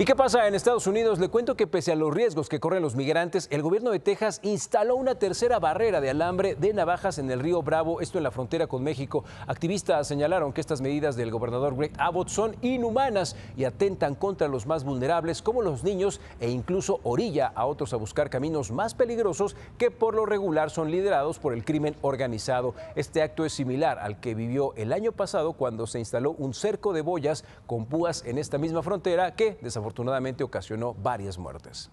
¿Y qué pasa en Estados Unidos? Le cuento que pese a los riesgos que corren los migrantes, el gobierno de Texas instaló una tercera barrera de alambre de navajas en el río Bravo, esto en la frontera con México. Activistas señalaron que estas medidas del gobernador Greg Abbott son inhumanas y atentan contra los más vulnerables como los niños e incluso orilla a otros a buscar caminos más peligrosos que por lo regular son liderados por el crimen organizado. Este acto es similar al que vivió el año pasado cuando se instaló un cerco de boyas con púas en esta misma frontera que desafortunadamente Afortunadamente, ocasionó varias muertes.